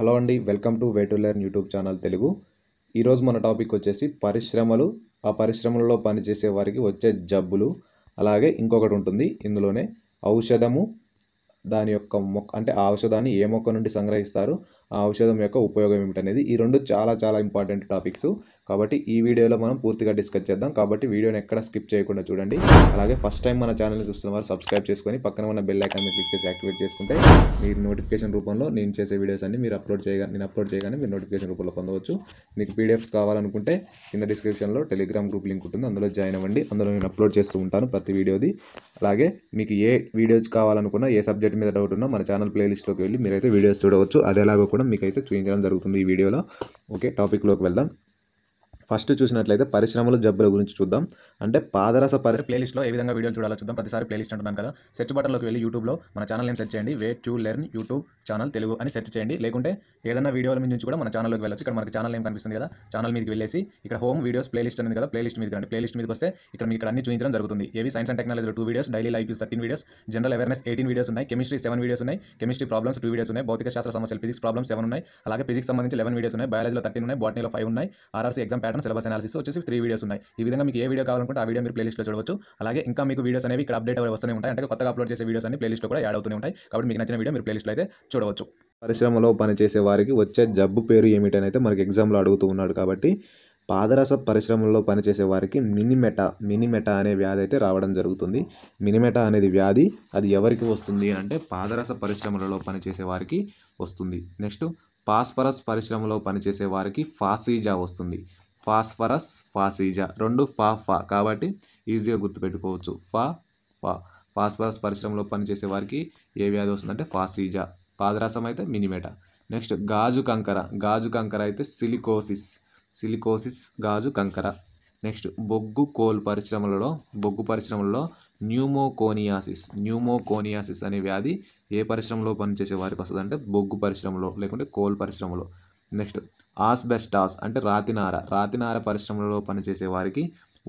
hello అండి welcome to way to learn YouTube channel Telugu ఈరోజు మన టాపిక్ వచ్చేసి పరిశ్రమలు ఆ పరిశ్రమలలో పనిచేసే వారికి వచ్చే జబ్బులు అలాగే ఇంకొకటి ఉంటుంది ఇందులోనే ఔషధము దాని యొక్క మొక్క అంటే ఆ ఔషధాన్ని ఏ మొక్క నుండి సంగ్రహిస్తారు ఆ ఔషధం యొక్క ఉపయోగం ఏమిటనేది ఈ రెండు చాలా చాలా ఇంపార్టెంట్ టాపిక్స్ కాబట్టి ఈ వీడియోలో మనం పూర్తిగా డిస్కస్ చేద్దాం కాబట్టి వీడియోని ఎక్కడ స్కిప్ చేయకుండా చూడండి అలాగే ఫస్ట్ టైం మన ఛానల్ చూస్తున్న వారు సబ్స్క్రైబ్ చేసుకొని పక్కన ఉన్న బెల్ ఐకాన్ని క్లిక్ చేసి యాక్టివేట్ చేసుకుంటే మీరు నోటిఫికేషన్ రూపంలో నేను చేసే వీడియోస్ అన్ని మీరు అప్లోడ్ చేయగానే నేను అప్లోడ్ చేయగానే మీరు నోటిఫికేషన్ రూపంలో పొందవచ్చు మీకు పీడిఎఫ్స్ కావాలనుకుంటే కింద డిస్క్రిప్షన్లో టెలిగ్రామ్ గ్రూప్ లింక్ ఉంటుంది అందులో జాయిన్ అవ్వండి అందులో నేను అప్లోడ్ చేస్తూ ఉంటాను ప్రతి వీడియోది అలాగే మీకు ఏ వీడియోస్ కావాలనుకున్నా ఏ సబ్జెక్ట్ మీద డౌట్ ఉన్నా మన ఛానల్ ప్లేలిస్ట్లోకి వెళ్ళి మీరైతే వీడియోస్ చూడవచ్చు అదేలాగో కూడా మీకైతే చూపించడం జరుగుతుంది ఈ వీడియోలో ఓకే టాపిక్లోకి వెళ్దాం ఫస్ట్ చూసినట్లయితే పరిశ్రమల జబ్బుల గురించి చూద్దాం అంటే పాదరస పరిశ్రమ ప్లేలిస్ట్లో ఏ విధంగా వీడియోలు చూడాలో చూద్దాం ప్రతిసారి ప్లేలిస్ట్ అంటున్నాను కదా సెర్చ్ బటన్లోకి వెళ్ళి యూట్యూబ్లో మన ఛానల్ నేమ్ సెర్చ్ చేయండి way to learn YouTube channel Telugu అని సెర్చ్ చేయండి లేకుంటే ఏదైనా వీడియోల నుంచి కూడా మన ఛానల్లోకి వెళ్ళొచ్చు ఇక్కడ మనకి ఛానల్ నేమ్ కనిపిస్తుంది కదా ఛానల్ మీదకి వెళ్ళేసి ఇక్కడ హోమ్ వీడియోస్ ప్లేలిస్ట్ అనేది కదా ప్లేలిస్ట్ మీద కానీ ప్లేలిస్ట్ మీదకి వస్తే ఇక్కడ మీకు అన్ని చూపించడం జరుగుతుంది ఏవి సైన్స్ అండ్ టెక్నాలజీలో two videos daily life thirteen videos general awareness eighteen videos ఉన్నాయి కెమిస్ట్రీ సెవెన్ వీడియోస్ ఉన్నాయి కెమిస్ట్రీ ప్రాబ్లమ్స్ టూ వీడియోస్ ఉన్నాయి భౌతిక శాస్త్ర సమస్యలు ఫిజిక్స్ ప్రాబ్లమ్స్ సెవెన్ ఉన్నాయి అలాగే ఫిజిక్స్ సంబంధించి లెవెన్ వీడియోస్ ఉన్నాయి బయాలజీలో థర్టీన్ ఉన్నాయి బాటనీలో ఫైవ్ ఉన్నాయి ఆర్ఆర్సీ ఎగ్జామ్ ప్యాటర్న్ ప్రకారం సిలబస్ అనాలిసిస్ వచ్చేసి త్రీ వీడియోస్ ఉన్నాయి ఈ విధంగా మీకు ఏ వీడియో కావాలనుకుంటే ఆ వీడియో మీరు ప్లేలిస్ట్లో చూడవచ్చు అలాగే ఇంకా మీకు వీడియోస్ అనేవి ఇక్కడ అప్డేట్ వస్తూనే ఉంటాయి అంటే కొత్తగా అప్లోడ్ చేసే వీడియోస్ అన్ని ప్లేలిస్ట్లో కూడా యాడ్ అవుతూనే ఉంటాయి కాబట్టి మీకు నచ్చిన వీడియో మీరు ప్లేలిస్ట్లో అయితే చూడవచ్చు పరిశ్రమలో పనిచేసే వారికి వచ్చే జబ్బు పేరు ఏమిటనైతే మనకి ఎగ్జామ్లో అడుగుతూ ఉన్నాడు కాబట్టి పాదరస పరిశ్రమల్లో పనిచేసే వారికి మినిమెట మినిమెట అనే వ్యాధి అయితే రావడం జరుగుతుంది మినిమెట అనేది వ్యాధి అది ఎవరికి వస్తుంది అంటే పాదరస పరిశ్రమలలో పనిచేసే వారికి వస్తుంది నెక్స్ట్ పాస్పరస్ పరిశ్రమలో పనిచేసే వారికి ఫాసీజా వస్తుంది ఫాస్ఫరస్ ఫాసీజా రెండు ఫా ఫా కాబట్టి ఈజీగా గుర్తుపెట్టుకోవచ్చు ఫా ఫా ఫాస్ఫరస్ పరిశ్రమలో పనిచేసే వారికి ఏ వ్యాధి వస్తుందంటే ఫాసీజా పాదరసం అయితే మినిమేట నెక్స్ట్ గాజు కంకర గాజు కంకర అయితే సిలికోసిస్ సిలికోసిస్ గాజు కంకర నెక్స్ట్ బొగ్గు కోల్ పరిశ్రమలలో బొగ్గు పరిశ్రమలలో న్యూమోకోనియాసిస్ న్యూమోకోనియాసిస్ అనే వ్యాధి ఏ పరిశ్రమలో పనిచేసే వారికి వస్తుందంటే బొగ్గు పరిశ్రమలో లేకుంటే కోల్ పరిశ్రమలో నెక్స్ట్ ఆస్బెస్టాస్ అంటే రాతినార రాతినార పరిశ్రమలలో పనిచేసే వారికి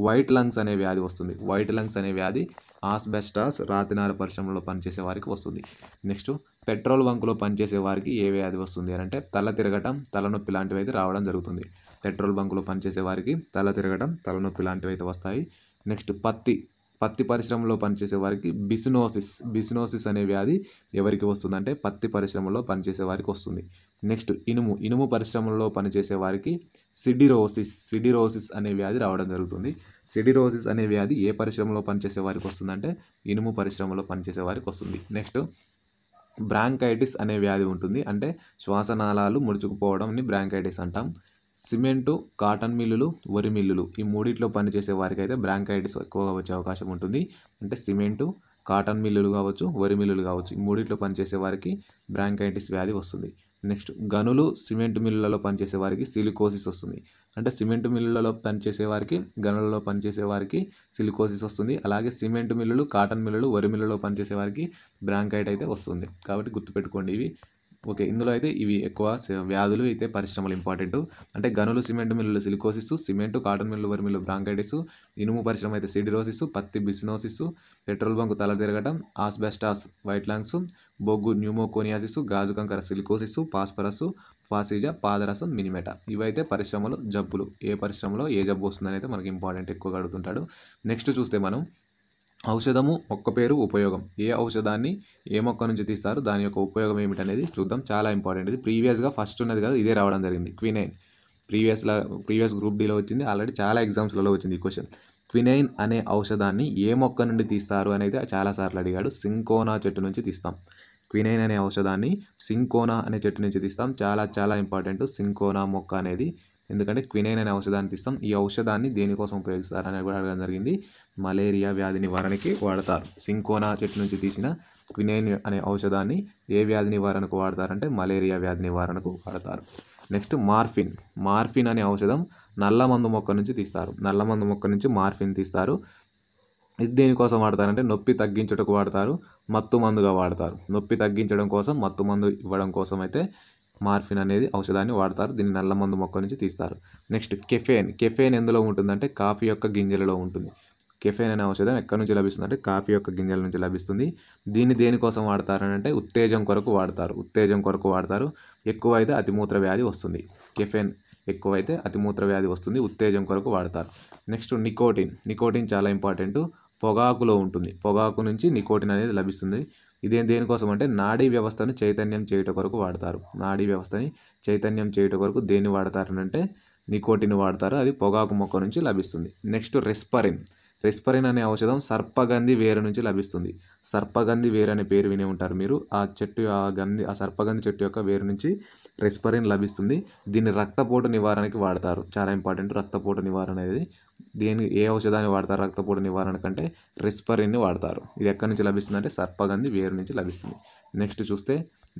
వైట్ లంగ్స్ అనే వ్యాధి వస్తుంది వైట్ లంగ్స్ అనే వ్యాధి ఆస్బెస్టాస్ రాతినార పరిశ్రమలో పనిచేసే వారికి వస్తుంది నెక్స్ట్ పెట్రోల్ బంకులో పనిచేసే వారికి ఏ వ్యాధి వస్తుంది అని అంటే తల తిరగటం తలనొప్పి లాంటివి అయితే రావడం జరుగుతుంది పెట్రోల్ బంకులో పనిచేసే వారికి తల తిరగటం తలనొప్పి లాంటివి అయితే వస్తాయి నెక్స్ట్ పత్తి పత్తి పరిశ్రమలో పనిచేసే వారికి బిసినోసిస్ బిసినోసిస్ అనే వ్యాధి ఎవరికి వస్తుందంటే పత్తి పరిశ్రమలో పనిచేసే వారికి వస్తుంది నెక్స్ట్ ఇనుము ఇనుము పరిశ్రమలో పనిచేసే వారికి సిడిరోసిస్ సిడిరోసిస్ అనే వ్యాధి రావడం జరుగుతుంది సిడిరోసిస్ అనే వ్యాధి ఏ పరిశ్రమలో పనిచేసే వారికి వస్తుందంటే ఇనుము పరిశ్రమలో పనిచేసే వారికి వస్తుంది నెక్స్ట్ బ్రాంకైటిస్ అనే వ్యాధి ఉంటుంది అంటే శ్వాసనాళాలు ముడుచుకుపోవడంని బ్రాంకైటిస్ అంటాం సిమెంటు కాటన్ మిల్లులు వరి మిల్లులు ఈ మూడిట్లో పనిచేసే వారికి అయితే బ్రాంకైటిస్ ఎక్కువగా వచ్చే అవకాశం ఉంటుంది అంటే సిమెంటు కాటన్ మిల్లులు కావచ్చు వరి మిల్లులు కావచ్చు ఈ మూడిట్లో పనిచేసే వారికి బ్రాంకైటిస్ వ్యాధి వస్తుంది నెక్స్ట్ గనులు సిమెంట్ మిల్లులలో పనిచేసే వారికి సిలికోసిస్ వస్తుంది అంటే సిమెంట్ మిల్లులలో పనిచేసే వారికి గనులలో పనిచేసే వారికి సిలికోసిస్ వస్తుంది అలాగే సిమెంట్ మిల్లులు కాటన్ మిల్లులు వరి మిల్లులో పనిచేసే వారికి బ్రాంకైట్ అయితే వస్తుంది కాబట్టి గుర్తుపెట్టుకోండి ఇవి ఓకే ఇందులో అయితే ఇవి ఎక్కువ వ్యాధులు అయితే పరిశ్రమలు ఇంపార్టెంట్ అంటే గనులు సిమెంట్ మిల్లులు సిలికోసిస్ సిమెంట్ కాటన్ మిల్లు వరి మిల్లు బ్రాంకైటిస్ ఇనుము పరిశ్రమ అయితే సిడిరోసిస్ పత్తి బిసినోసిస్ పెట్రోల్ బంకు తల తిరగటం ఆస్బెస్టాస్ వైట్ లాంగ్స్ బొగ్గు న్యూమోకోనియాసిస్ గాజు కంకర సిలికోసిస్ పాస్పరస్ ఫాసిజా పాదరసం మినిమెట ఇవైతే పరిశ్రమలు జబ్బులు ఏ పరిశ్రమలో ఏ జబ్బు వస్తుందని అయితే మనకి ఇంపార్టెంట్ ఎక్కువగా అడుగుతుంటాడు నెక్స్ట్ చూస్తే మనం ఔషధము మొక్క పేరు ఉపయోగం ఏ ఔషధాన్ని ఏ మొక్క నుంచి తీస్తారు దాని యొక్క ఉపయోగం ఏమిటనేది చూద్దాం చాలా ఇంపార్టెంట్ ఇది ప్రీవియస్గా ఫస్ట్ ఉన్నది కదా ఇదే రావడం జరిగింది క్వినైన్ ప్రీవియస్లో ప్రీవియస్ గ్రూప్ డీలో వచ్చింది ఆల్రెడీ చాలా ఎగ్జామ్స్లలో వచ్చింది ఈ క్వశ్చన్ క్వినైన్ అనే ఔషధాన్ని ఏ మొక్క నుండి తీస్తారు అనేది చాలాసార్లు అడిగాడు సింకోనా చెట్టు నుంచి తీస్తాం క్వినైన్ అనే ఔషధాన్ని సింకోనా అనే చెట్టు నుంచి తీస్తాం చాలా చాలా ఇంపార్టెంట్ సింకోనా మొక్క అనేది ఎందుకంటే క్వినైన్ అనే ఔషధాన్ని తీస్తాం ఈ ఔషధాన్ని దేనికోసం ఉపయోగిస్తారు అనేది కూడా అడగడం జరిగింది మలేరియా వ్యాధి నివారణకి వాడతారు సింకోనా చెట్టు నుంచి తీసిన క్వినైన్ అనే ఔషధాన్ని ఏ వ్యాధి నివారణకు వాడతారంటే మలేరియా వ్యాధి నివారణకు వాడతారు నెక్స్ట్ మార్ఫిన్ మార్ఫిన్ అనే ఔషధం నల్లమందు మొక్క నుంచి తీస్తారు నల్లమందు మొక్క నుంచి మార్ఫిన్ తీస్తారు ఇది దేనికోసం వాడతారంటే నొప్పి తగ్గించుటకు వాడతారు మత్తు మందుగా వాడతారు నొప్పి తగ్గించడం కోసం మత్తు మందు ఇవ్వడం కోసం అయితే మార్ఫిన్ అనేది ఔషధాన్ని వాడతారు దీన్ని నల్ల మందు మొక్క నుంచి తీస్తారు నెక్స్ట్ కెఫేన్ కెఫేన్ ఎందులో ఉంటుందంటే కాఫీ యొక్క గింజలలో ఉంటుంది కెఫేన్ అనే ఔషధం ఎక్కడి నుంచి లభిస్తుంది అంటే కాఫీ యొక్క గింజల నుంచి లభిస్తుంది దీన్ని దేనికోసం వాడతారంటే ఉత్తేజం కొరకు వాడతారు ఉత్తేజం కొరకు వాడతారు ఎక్కువైతే అతిమూత్ర వ్యాధి వస్తుంది కెఫేన్ ఎక్కువైతే అతిమూత్ర వ్యాధి వస్తుంది ఉత్తేజం కొరకు వాడతారు నెక్స్ట్ నికోటిన్ నికోటిన్ చాలా ఇంపార్టెంట్ పొగాకులో ఉంటుంది పొగాకు నుంచి నికోటిన్ అనేది లభిస్తుంది ఇదేం దేనికోసం అంటే నాడీ వ్యవస్థను చైతన్యం చేయుట కొరకు వాడతారు నాడీ వ్యవస్థని చైతన్యం చేయుట కొరకు దేన్ని వాడతారనంటే నికోటిన్ వాడతారు అది పొగాకు మొక్క నుంచి లభిస్తుంది నెక్స్ట్ రెస్పరిన్ రెస్పరిన్ అనే ఔషధం సర్పగంధి వేరు నుంచి లభిస్తుంది సర్పగంధి వేరు అనే పేరు వినే ఉంటారు మీరు ఆ చెట్టు ఆ గంధి ఆ సర్పగంధి చెట్టు యొక్క వేరు నుంచి రెస్పరిన్ లభిస్తుంది దీన్ని రక్తపోటు నివారణకి వాడతారు చాలా ఇంపార్టెంట్ రక్తపోటు నివారణ అనేది దీని ఏ ఔషధాన్ని వాడతారు రక్తపోటు నివారణ కంటే రెస్పరిన్ని వాడతారు ఇది ఎక్కడి నుంచి లభిస్తుంది అంటే సర్పగంధి వేరు నుంచి లభిస్తుంది నెక్స్ట్ చూస్తే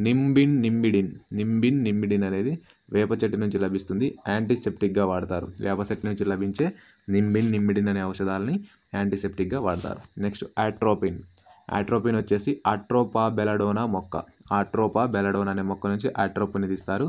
నింబిన్ నింబిడిన్ నింబిన్ నింబిడిన్ అనేది వేప చెట్టు నుంచి లభిస్తుంది యాంటీసెప్టిక్గా వాడతారు వేప చెట్టు నుంచి లభించే నింబిన్ నింబిడిన్ అనే ఔషధాలని యాంటీసెప్టిక్గా వాడతారు నెక్స్ట్ ఆట్రోపిన్ ఆట్రోపిన్ వచ్చేసి ఆట్రోపా బెలడోనా మొక్క ఆట్రోపా బెలడోనా అనే మొక్క నుంచి ఆట్రోపిన్ తీస్తారు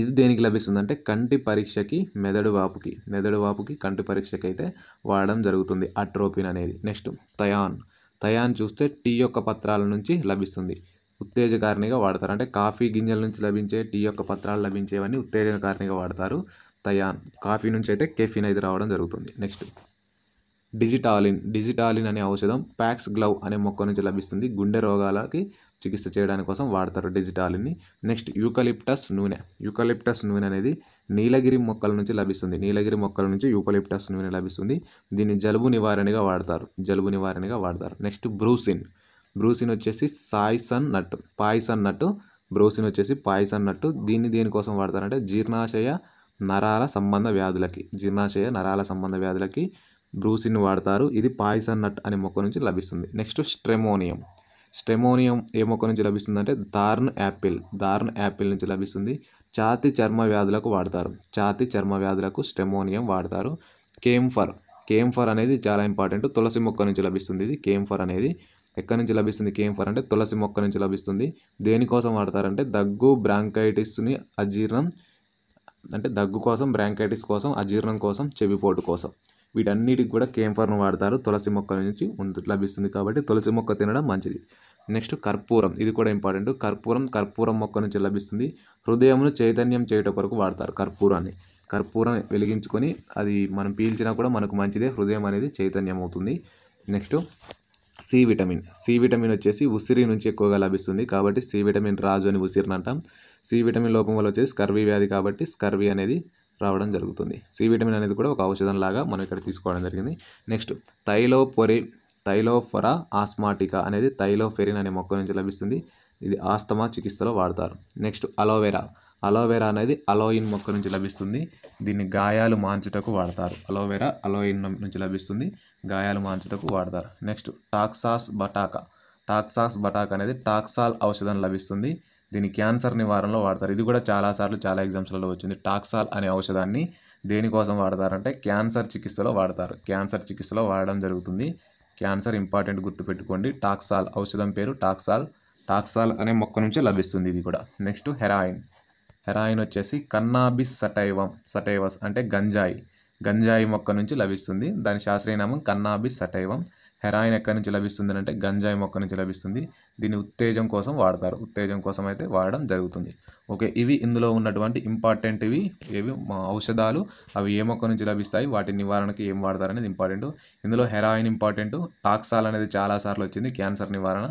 ఇది దేనికి లభిస్తుంది అంటే కంటి పరీక్షకి మెదడు వాపుకి మెదడు వాపుకి కంటి పరీక్షకి అయితే వాడడం జరుగుతుంది అట్రోపిన్ అనేది నెక్స్ట్ తయాన్ తయాన్ చూస్తే టీ యొక్క పత్రాల నుంచి లభిస్తుంది ఉత్తేజకారిణిగా వాడతారు అంటే కాఫీ గింజల నుంచి లభించే టీ యొక్క పత్రాలు లభించేవన్నీ ఉత్తేజకారిణిగా వాడతారు తయాన్ కాఫీ నుంచి అయితే కెఫీన్ అయితే రావడం జరుగుతుంది నెక్స్ట్ డిజిటాలిన్ డిజిటాలిన్ అనే ఔషధం ప్యాక్స్ గ్లవ్ అనే మొక్క నుంచి లభిస్తుంది గుండె రోగాలకి చికిత్స చేయడానికి కోసం వాడతారు డిజిటాలిన్ని నెక్స్ట్ యూకలిప్టస్ నూనె యూకలిప్టస్ నూనె అనేది నీలగిరి మొక్కల నుంచి లభిస్తుంది నీలగిరి మొక్కల నుంచి యూకలిప్టస్ నూనె లభిస్తుంది దీన్ని జలుబు నివారణగా వాడతారు జలుబు నివారణగా వాడతారు నెక్స్ట్ బ్రూసిన్ బ్రూసిన్ వచ్చేసి సాయిసన్ నట్టు పాయిసన్ నట్టు బ్రూసిన్ వచ్చేసి పాయిసన్ నట్టు దీన్ని దేనికోసం వాడతారంటే జీర్ణాశయ నరాల సంబంధ వ్యాధులకి జీర్ణాశయ నరాల సంబంధ వ్యాధులకి బ్రూసిన్ వాడతారు ఇది పాయిసన్ నట్ అనే మొక్క నుంచి లభిస్తుంది నెక్స్ట్ స్ట్రెమోనియం స్ట్రెమోనియం ఏ మొక్క నుంచి లభిస్తుంది అంటే దార్న్ యాపిల్ దార్న్ యాపిల్ నుంచి లభిస్తుంది ఛాతి చర్మ వ్యాధులకు వాడతారు ఛాతి చర్మ వ్యాధులకు స్ట్రెమోనియం వాడతారు కేంఫర్ కేంఫర్ అనేది చాలా ఇంపార్టెంట్ తులసి మొక్క నుంచి లభిస్తుంది ఇది కేంఫర్ అనేది ఎక్కడి నుంచి లభిస్తుంది కేంఫర్ అంటే తులసి మొక్క నుంచి లభిస్తుంది దేనికోసం వాడతారంటే దగ్గు బ్రాంకైటిస్ని అజీర్ణం అంటే దగ్గు కోసం బ్రాంకైటిస్ కోసం అజీర్ణం కోసం చెవిపోటు కోసం వీటన్నిటికి కూడా కేంఫర్ను వాడతారు తులసి మొక్క నుంచి లభిస్తుంది కాబట్టి తులసి మొక్క తినడం మంచిది నెక్స్ట్ కర్పూరం ఇది కూడా ఇంపార్టెంట్ కర్పూరం కర్పూరం మొక్క నుంచి లభిస్తుంది హృదయమును చైతన్యం చేయట కొరకు వాడతారు కర్పూరాన్ని కర్పూరం వెలిగించుకొని అది మనం పీల్చినా కూడా మనకు మంచిదే హృదయం అనేది చైతన్యం అవుతుంది next C vitamin C vitamin వచ్చేసి ఉసిరి నుంచి ఎక్కువగా లభిస్తుంది కాబట్టి సి విటమిన్ రాజు అని ఉసిరిని అంటాం సి విటమిన్ లోపం వల్ల వచ్చేసి స్కర్వీ వ్యాధి కాబట్టి స్కర్వీ అనేది రావడం జరుగుతుంది సి విటమిన్ అనేది కూడా ఒక ఔషధం లాగా మనం ఇక్కడ తీసుకోవడం జరిగింది నెక్స్ట్ తైలోపొరి థైలోఫరా ఆస్మాటికా అనేది తైలోఫెరిన్ అనే మొక్క నుంచి లభిస్తుంది ఇది ఆస్తమా చికిత్సలో వాడతారు నెక్స్ట్ అలోవెరా అలోవెరా అనేది అలోయిన్ మొక్క నుంచి లభిస్తుంది దీన్ని గాయాలు మాంచుటకు వాడతారు అలోవెరా అలోయిన్ నుంచి లభిస్తుంది గాయాలు మాంచుటకు వాడతారు నెక్స్ట్ టాక్సాస్ బటాకా టాక్సాస్ బటాకా అనేది టాక్సాల్ ఔషధం లభిస్తుంది దీని క్యాన్సర్ నివారణలో వాడతారు ఇది కూడా చాలాసార్లు చాలా ఎగ్జామ్స్లలో వచ్చింది టాక్సాల్ అనే ఔషధాన్ని దేనికోసం వాడతారంటే క్యాన్సర్ చికిత్సలో వాడతారు క్యాన్సర్ చికిత్సలో వాడడం జరుగుతుంది క్యాన్సర్ ఇంపార్టెంట్ గుర్తుపెట్టుకోండి టాక్సాల్ ఔషధం పేరు టాక్సాల్ టాక్సాల్ అనే మొక్క నుంచే లభిస్తుంది ఇది కూడా నెక్స్ట్ హెరాయిన్ హెరాయిన్ వచ్చేసి కన్నాబిస్ సటైవం సటైవస్ అంటే గంజాయి గంజాయి మొక్క నుంచి లభిస్తుంది దాని శాస్త్రీయ నామం కన్నాబిస్ సటైవం హెరాయిన్ ఎక్కడి నుంచి లభిస్తుంది అంటే గంజాయి మొక్క నుంచి లభిస్తుంది దీన్ని ఉత్తేజం కోసం వాడతారు ఉత్తేజం కోసం అయితే వాడడం జరుగుతుంది ఓకే ఇవి ఇందులో ఉన్నటువంటి ఇంపార్టెంట్ ఇవి ఏవి ఔషధాలు అవి ఏ మొక్క నుంచి లభిస్తాయి వాటి నివారణకి ఏం వాడతారు అనేది ఇంపార్టెంట్ ఇందులో హెరాయిన్ ఇంపార్టెంట్ టాక్సాల్ అనేది చాలాసార్లు వచ్చింది క్యాన్సర్ నివారణ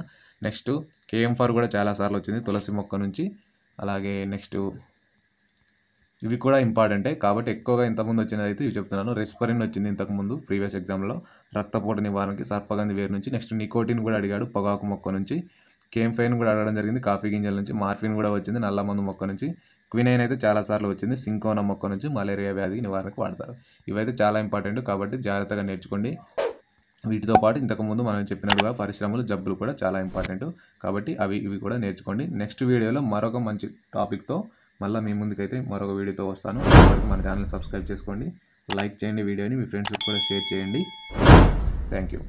నెక్స్ట్ కేఎంఫర్ కూడా చాలాసార్లు వచ్చింది తులసి మొక్క నుంచి అలాగే నెక్స్ట్ ఇవి కూడా ఇంపార్టెంటే కాబట్టి ఎక్కువగా ఇంతకుముందు వచ్చినది అయితే ఇవి చెప్తున్నాను రెస్పరిన్ వచ్చింది ఇంతకుముందు ప్రీవియస్ ఎగ్జామ్లో రక్తపోటు నివారణకి సర్పగంధి వేరు నుంచి నెక్స్ట్ నికోటిన్ కూడా అడిగాడు పొగాకు మొక్క నుంచి కేంఫైన్ కూడా అడగడం జరిగింది కాఫీ గింజల నుంచి మార్ఫిన్ కూడా వచ్చింది నల్లమందు మొక్క నుంచి క్వినైన్ అయితే చాలాసార్లు వచ్చింది సింకోన మొక్క నుంచి మలేరియా వ్యాధి నివారణకు వాడతారు ఇవైతే చాలా ఇంపార్టెంట్ కాబట్టి జాగ్రత్తగా నేర్చుకోండి వీటితో పాటు ఇంతకుముందు మనం చెప్పినట్టుగా పరిశ్రమలు జబ్బులు కూడా చాలా ఇంపార్టెంట్ కాబట్టి అవి ఇవి కూడా నేర్చుకోండి నెక్స్ట్ వీడియోలో మరొక మంచి టాపిక్తో మళ్ళీ మీ ముందుకైతే మరొక వీడియోతో వస్తాను మన ఛానల్ సబ్స్క్రైబ్ చేసుకోండి లైక్ చేయండి వీడియోని మీ ఫ్రెండ్స్కి కూడా షేర్ చేయండి థ్యాంక్ యూ